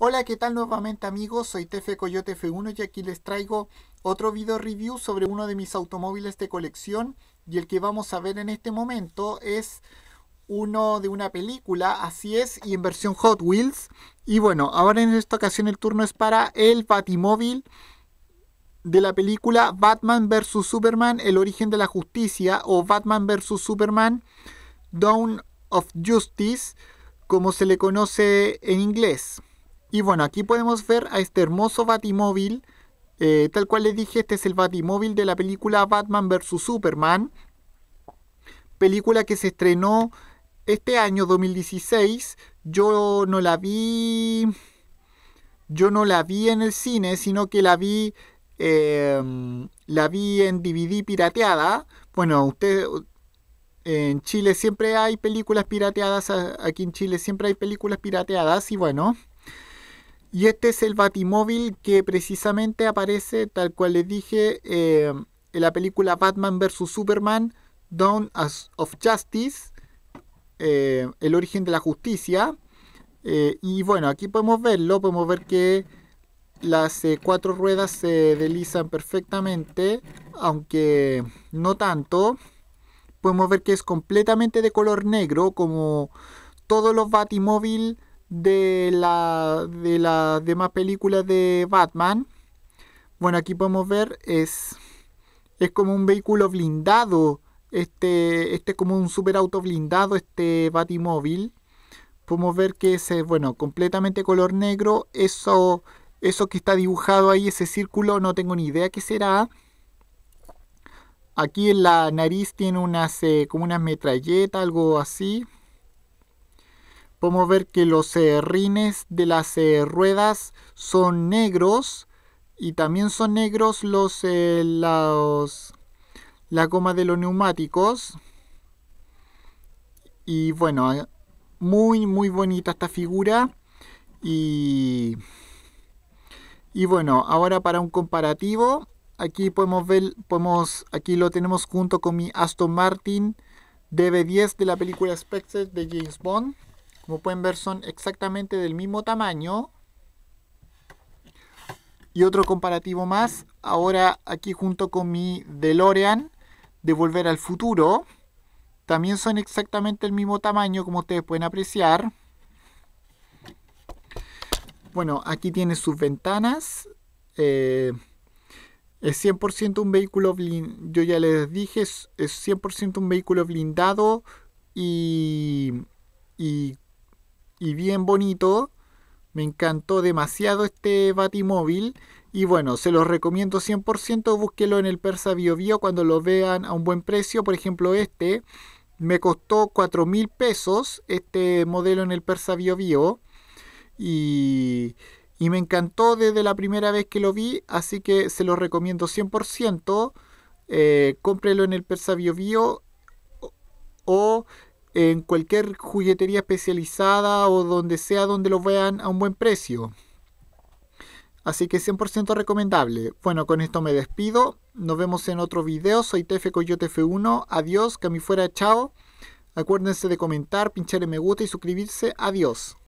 Hola, ¿qué tal nuevamente amigos? Soy Tefe Coyote F1 y aquí les traigo otro video review sobre uno de mis automóviles de colección y el que vamos a ver en este momento es uno de una película, así es, y en versión Hot Wheels. Y bueno, ahora en esta ocasión el turno es para el Batimóvil de la película Batman vs. Superman, El origen de la justicia o Batman vs. Superman, Dawn of Justice, como se le conoce en inglés. Y bueno, aquí podemos ver a este hermoso Batimóvil. Eh, tal cual les dije, este es el Batimóvil de la película Batman vs. Superman. Película que se estrenó este año 2016. Yo no la vi... Yo no la vi en el cine, sino que la vi... Em, la vi en DVD pirateada. Bueno, usted, en Chile siempre hay películas pirateadas, aquí en Chile siempre hay películas pirateadas y bueno, y este es el Batimóvil que precisamente aparece, tal cual les dije, eh, en la película Batman vs. Superman, Dawn of Justice, eh, El origen de la justicia. Eh, y bueno, aquí podemos verlo, podemos ver que las cuatro ruedas se deslizan perfectamente, aunque no tanto. Podemos ver que es completamente de color negro, como todos los Batimóviles de, la, de las demás películas de Batman, bueno, aquí podemos ver, es, es como un vehículo blindado, este, este es como un super auto blindado, este Batimóvil. Podemos ver que es, bueno, completamente color negro, eso, eso que está dibujado ahí, ese círculo, no tengo ni idea qué será. Aquí en la nariz tiene unas, eh, como unas metralletas, algo así podemos ver que los rines de las eh, ruedas son negros y también son negros los, eh, la goma de los neumáticos y bueno eh, muy muy bonita esta figura y bueno ahora para un comparativo aquí podemos ver podemos aquí lo tenemos junto con mi Aston Martin DB10 de la película Spectre de James Bond como pueden ver son exactamente del mismo tamaño. Y otro comparativo más, ahora aquí junto con mi DeLorean de Volver al Futuro. También son exactamente el mismo tamaño como ustedes pueden apreciar. Bueno, aquí tiene sus ventanas. Eh, es 100% un vehículo, blindado. yo ya les dije, es, 100% un vehículo blindado y, y y bien bonito. Me encantó demasiado este Batimóvil. Y bueno, se los recomiendo 100%. Búsquelo en el Persa Bio, Bio cuando lo vean a un buen precio. Por ejemplo, este me costó 4 mil pesos. Este modelo en el Persa Bio, Bio. Y, me encantó desde la primera vez que lo vi. Así que se los recomiendo 100%. Eh, cómprelo en el Persa Bio, Bio o en cualquier juguetería especializada o donde sea donde los vean a un buen precio. Así que 100% recomendable. Bueno, con esto me despido. Nos vemos en otro video. Soy Tefe Coyote F1. Adiós, que a mí fuera, chao. Acuérdense de comentar, pinchar en me gusta y suscribirse. Adiós.